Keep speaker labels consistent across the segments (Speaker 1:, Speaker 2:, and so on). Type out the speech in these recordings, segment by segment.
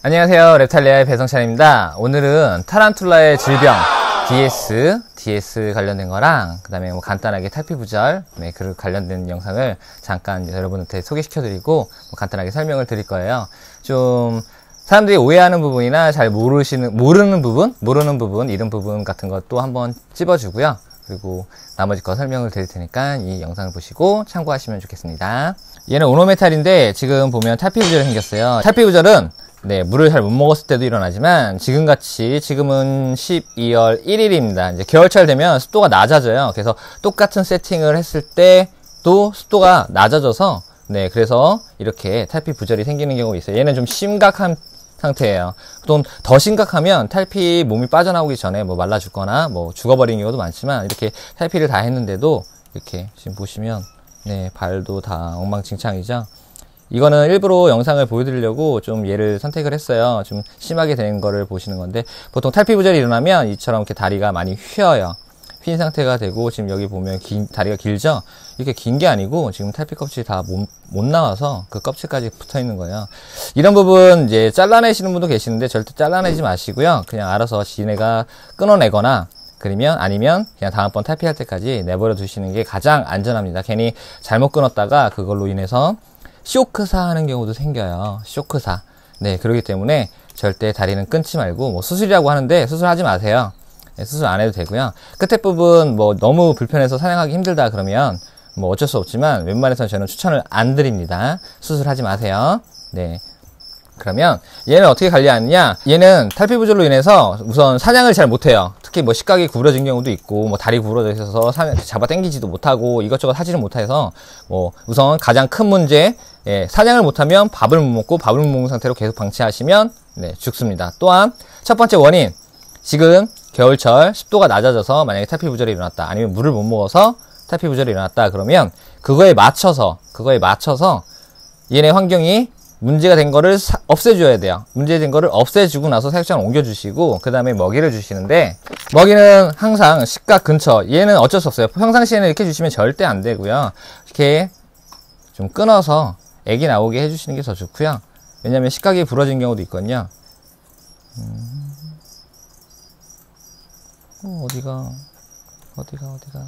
Speaker 1: 안녕하세요 랩탈리아의 배성찬입니다 오늘은 타란툴라의 질병 DS, DS 관련된 거랑 그 다음에 뭐 간단하게 탈피부절 네, 그 관련된 영상을 잠깐 여러분한테 소개시켜 드리고 뭐 간단하게 설명을 드릴 거예요 좀 사람들이 오해하는 부분이나 잘 모르시는 모르는 부분 모르는 부분 이런 부분 같은 것도 한번 찝어주고요 그리고 나머지 거 설명을 드릴 테니까 이 영상을 보시고 참고하시면 좋겠습니다 얘는 오노메탈인데 지금 보면 탈피부절이 생겼어요 탈피부절은 네, 물을 잘 못 먹었을 때도 일어나지만 지금같이 지금은 12월 1일입니다. 이제 겨울철 되면 습도가 낮아져요. 그래서 똑같은 세팅을 했을 때도 습도가 낮아져서 네, 그래서 이렇게 탈피 부절이 생기는 경우가 있어요. 얘는 좀 심각한 상태예요. 또더 심각하면 탈피 몸이 빠져나오기 전에 뭐 말라 죽거나 뭐 죽어버리는 경우도 많지만 이렇게 탈피를 다 했는데도 이렇게 지금 보시면 네, 발도 다 엉망진창이죠. 이거는 일부러 영상을 보여드리려고 좀 얘를 선택을 했어요. 좀 심하게 된 거를 보시는 건데 보통 탈피부절이 일어나면 이처럼 이렇게 다리가 많이 휘어요. 휜 상태가 되고 지금 여기 보면 긴, 다리가 길죠? 이렇게 긴 게 아니고 지금 탈피 껍질이 다못 못 나와서 그 껍질까지 붙어 있는 거예요. 이런 부분 이제 잘라내시는 분도 계시는데 절대 잘라내지 마시고요. 그냥 알아서 지네가 끊어내거나 그러면 아니면 그냥 다음번 탈피할 때까지 내버려 두시는 게 가장 안전합니다. 괜히 잘못 끊었다가 그걸로 인해서 쇼크사 하는 경우도 생겨요. 쇼크사. 네, 그러기 때문에 절대 다리는 끊지 말고 뭐 수술이라고 하는데 수술하지 마세요. 네, 수술 안 해도 되고요. 끝에 부분 뭐 너무 불편해서 사냥하기 힘들다 그러면 뭐 어쩔 수 없지만 웬만해서는 저는 추천을 안 드립니다. 수술하지 마세요. 네. 그러면 얘는 어떻게 관리하느냐? 얘는 탈피 부절로 인해서 우선 사냥을 잘 못해요. 특히 뭐 식각이 구부러진 경우도 있고 뭐 다리 구부러져 있어서 사냥, 잡아 당기지도 못하고 이것저것 하지를 못해서 뭐 우선 가장 큰 문제 예, 사냥을 못하면 밥을 못 먹고 밥을 못먹는 상태로 계속 방치하시면 네, 죽습니다. 또한 첫 번째 원인 지금 겨울철 습도가 낮아져서 만약에 탈피 부절이 일어났다 아니면 물을 못 먹어서 탈피 부절이 일어났다 그러면 그거에 맞춰서 그거에 맞춰서 얘네 환경이 문제가 된 거를 사, 없애줘야 돼요. 문제된 거를 없애주고 나서 사육 옮겨주시고 그 다음에 먹이를 주시는데 먹이는 항상 식각 근처 얘는 어쩔 수 없어요. 평상시에는 이렇게 주시면 절대 안 되고요. 이렇게 좀 끊어서 애기 나오게 해주시는 게 더 좋고요. 왜냐면 식각이 부러진 경우도 있거든요. 음... 어, 어디가 어디가 어디가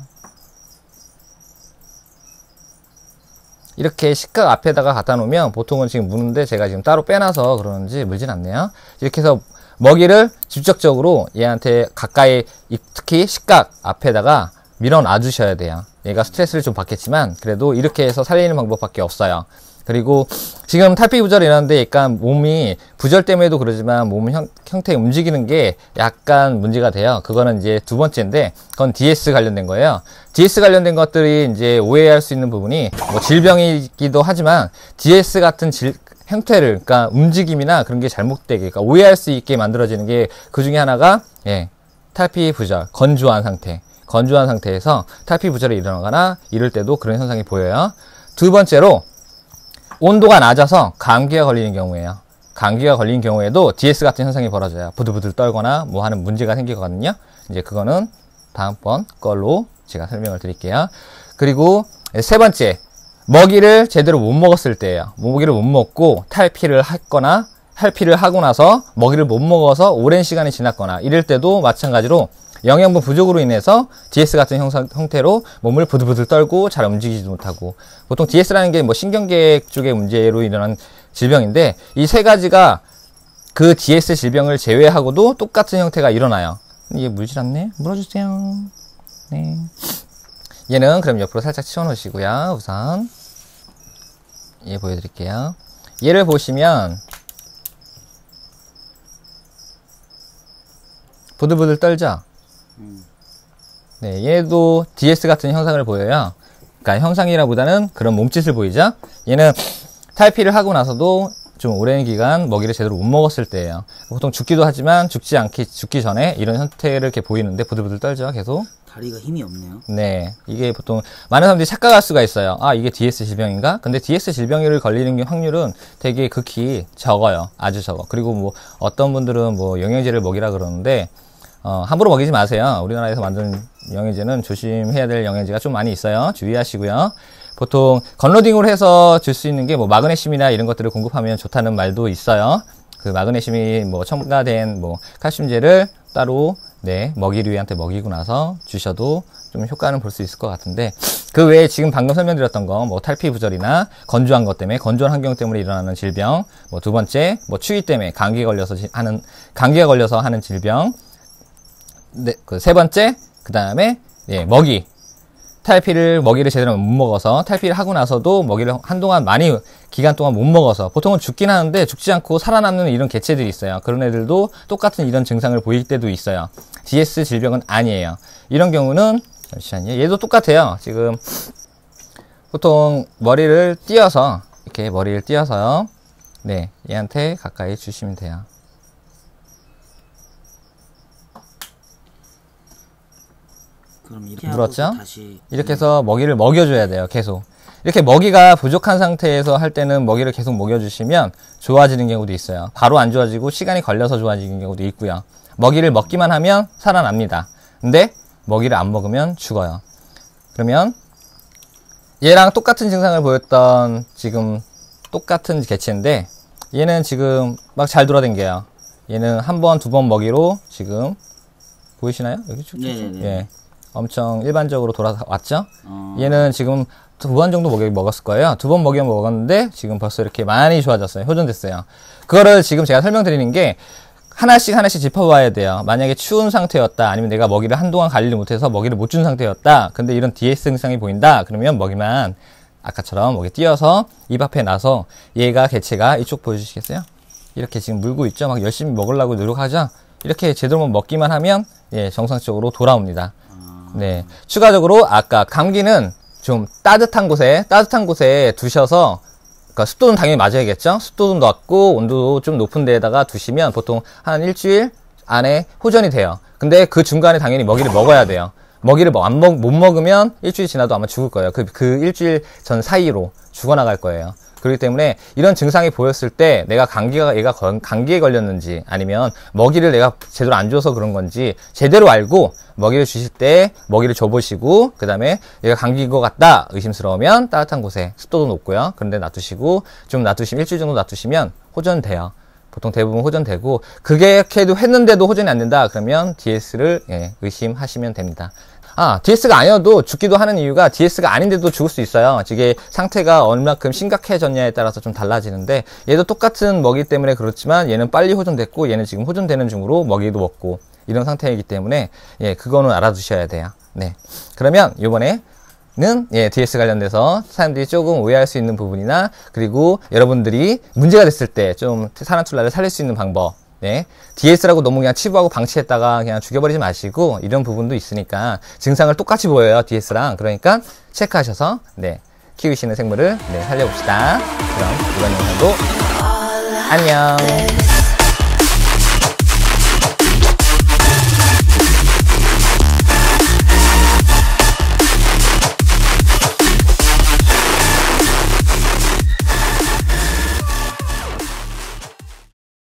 Speaker 1: 이렇게 식각 앞에다가 갖다 놓으면 보통은 지금 무는데 제가 지금 따로 빼놔서 그러는지 물진 않네요 이렇게 해서 먹이를 직접적으로 얘한테 가까이 특히 식각 앞에다가 밀어놔 주셔야 돼요 얘가 스트레스를 좀 받겠지만 그래도 이렇게 해서 살리는 방법밖에 없어요 그리고 지금 탈피 부절이 일어났는데 약간 몸이 부절 때문에도 그러지만 몸 형, 형태 움직이는 게 약간 문제가 돼요. 그거는 이제 두 번째인데 그건 DS 관련된 거예요. DS 관련된 것들이 이제 오해할 수 있는 부분이 뭐 질병이기도 하지만 DS 같은 질, 행태를 그러니까 움직임이나 그런 게 잘못되게 그러니까 오해할 수 있게 만들어지는 게 그 중에 하나가 예, 탈피 부절, 건조한 상태. 건조한 상태에서 탈피 부절이 일어나거나 이럴 때도 그런 현상이 보여요. 두 번째로 온도가 낮아서 감기가 걸리는 경우에요. 감기가 걸린 경우에도 DS 같은 현상이 벌어져요. 부들부들 떨거나 뭐 하는 문제가 생기거든요. 이제 그거는 다음번 걸로 제가 설명을 드릴게요. 그리고 세 번째, 먹이를 제대로 못 먹었을 때예요. 먹이를 못 먹고 탈피를 했거나 탈피를 하고 나서 먹이를 못 먹어서 오랜 시간이 지났거나 이럴 때도 마찬가지로 영양분 부족으로 인해서 DS 같은 형상, 형태로 몸을 부들부들 떨고 잘 움직이지 못하고 보통 DS라는 게 뭐 신경계 쪽의 문제로 일어난 질병인데 이 세 가지가 그 DS 질병을 제외하고도 똑같은 형태가 일어나요. 이게 물질 않네? 물어주세요. 네. 얘는 그럼 옆으로 살짝 치워놓으시고요. 우선 얘 보여드릴게요. 얘를 보시면 부들부들 떨죠? 네, 얘도 DS 같은 형상을 보여요. 그러니까 형상이라보다는 그런 몸짓을 보이죠. 얘는 탈피를 하고 나서도 좀 오랜 기간 먹이를 제대로 못 먹었을 때예요. 보통 죽기도 하지만 죽지 않기 죽기 전에 이런 형태를 이렇게 보이는데 부들부들 떨죠. 계속. 다리가 힘이 없네요. 네, 이게 보통 많은 사람들이 착각할 수가 있어요. 아, 이게 DS 질병인가? 근데 DS 질병을 걸리는 확률은 되게 극히 적어요. 아주 적어. 그리고 뭐 어떤 분들은 뭐 영양제를 먹이라 그러는데 어, 함부로 먹이지 마세요. 우리나라에서 만든 영양제는 조심해야 될 영양제가 좀 많이 있어요. 주의하시고요. 보통 건로딩으로 해서 줄 수 있는 게 뭐 마그네슘이나 이런 것들을 공급하면 좋다는 말도 있어요. 그 마그네슘이 뭐 첨가된 뭐 칼슘제를 따로 네, 먹이류한테 먹이고 나서 주셔도 좀 효과는 볼 수 있을 것 같은데 그 외에 지금 방금 설명드렸던 거 뭐 탈피 부절이나 건조한 것 때문에 건조한 환경 때문에 일어나는 질병 뭐 두 번째 뭐 추위 때문에 감기 걸려서 하는 감기에 걸려서 하는 질병 네, 그 세 번째, 그 다음에 예, 먹이. 탈피를 먹이를 제대로 못 먹어서 탈피를 하고 나서도 먹이를 한동안 많이 기간 동안 못 먹어서 보통은 죽긴 하는데 죽지 않고 살아남는 이런 개체들이 있어요. 그런 애들도 똑같은 이런 증상을 보일 때도 있어요. DS 질병은 아니에요. 이런 경우는 잠시만요. 얘도 똑같아요. 지금 보통 머리를 띄어서 이렇게 머리를 띄어서요. 네, 얘한테 가까이 주시면 돼요. 물었죠? 이렇게 그렇죠? 음. 해서 먹이를 먹여줘야 돼요. 계속. 이렇게 먹이가 부족한 상태에서 할 때는 먹이를 계속 먹여주시면 좋아지는 경우도 있어요. 바로 안 좋아지고 시간이 걸려서 좋아지는 경우도 있고요. 먹이를 먹기만 하면 살아납니다. 근데 먹이를 안 먹으면 죽어요. 그러면 얘랑 똑같은 증상을 보였던 지금 똑같은 개체인데 얘는 지금 막 잘 돌아댕겨요. 얘는 한 번, 두 번 먹이로 지금 보이시나요? 여기 쭉쭉. 네, 네, 네. 예. 엄청 일반적으로 돌아왔죠. 어. 얘는 지금 두 번 정도 먹여 먹었을 거예요. 두 번먹여 먹었는데 지금 벌써 이렇게 많이 좋아졌어요. 효전됐어요 그거를 지금 제가 설명드리는 게 하나씩 하나씩 짚어봐야 돼요. 만약에 추운 상태였다. 아니면 내가 먹이를 한동안 관리를 못해서 먹이를 못 준 상태였다. 근데 이런 DS 증상이 보인다. 그러면 먹이만 아까처럼 먹이 띄어서 입 앞에 나서 얘가 개체가 이쪽 보여주시겠어요? 이렇게 지금 물고 있죠. 막 열심히 먹으려고 노력하죠. 이렇게 제대로 먹기만 하면 예, 정상적으로 돌아옵니다. 네. 추가적으로 아까 감기는 좀 따뜻한 곳에 따뜻한 곳에 두셔서 그러니까 습도는 당연히 맞아야겠죠. 습도도 낮고 온도도 좀 높은 데에다가 두시면 보통 한 일주일 안에 호전이 돼요. 근데 그 중간에 당연히 먹이를 먹어야 돼요. 먹이를 뭐 안 먹, 못 먹으면 일주일 지나도 아마 죽을 거예요. 그, 그 일주일 전 사이로 죽어나갈 거예요. 그렇기 때문에 이런 증상이 보였을 때 내가 감기가 얘가 감기에 걸렸는지 아니면 먹이를 내가 제대로 안 줘서 그런 건지 제대로 알고 먹이를 주실 때 먹이를 줘보시고 그 다음에 얘가 감기인 것 같다 의심스러우면 따뜻한 곳에 습도도 높고요 그런데 놔두시고 좀 놔두시면 일주일 정도 놔두시면 호전돼요 보통 대부분 호전되고 그게 해도 했는데도 호전이 안 된다 그러면 DS를 예, 의심하시면 됩니다 아, DS가 아니어도 죽기도 하는 이유가 DS가 아닌데도 죽을 수 있어요. 이게 상태가 얼마큼 심각해졌냐에 따라서 좀 달라지는데 얘도 똑같은 먹이 때문에 그렇지만 얘는 빨리 호전됐고 얘는 지금 호전되는 중으로 먹이도 먹고 이런 상태이기 때문에 예, 그거는 알아두셔야 돼요. 네. 그러면 요번에 는 예, DS 관련돼서 사람들이 조금 오해할 수 있는 부분이나 그리고 여러분들이 문제가 됐을 때 좀사란출라를 살릴 수 있는 방법 네. DS라고 너무 그냥 치부하고 방치했다가 그냥 죽여버리지 마시고 이런 부분도 있으니까 증상을 똑같이 보여요. DS랑. 그러니까 체크하셔서 네. 키우시는 생물을 네, 살려봅시다. 그럼 이번 영상도 안녕.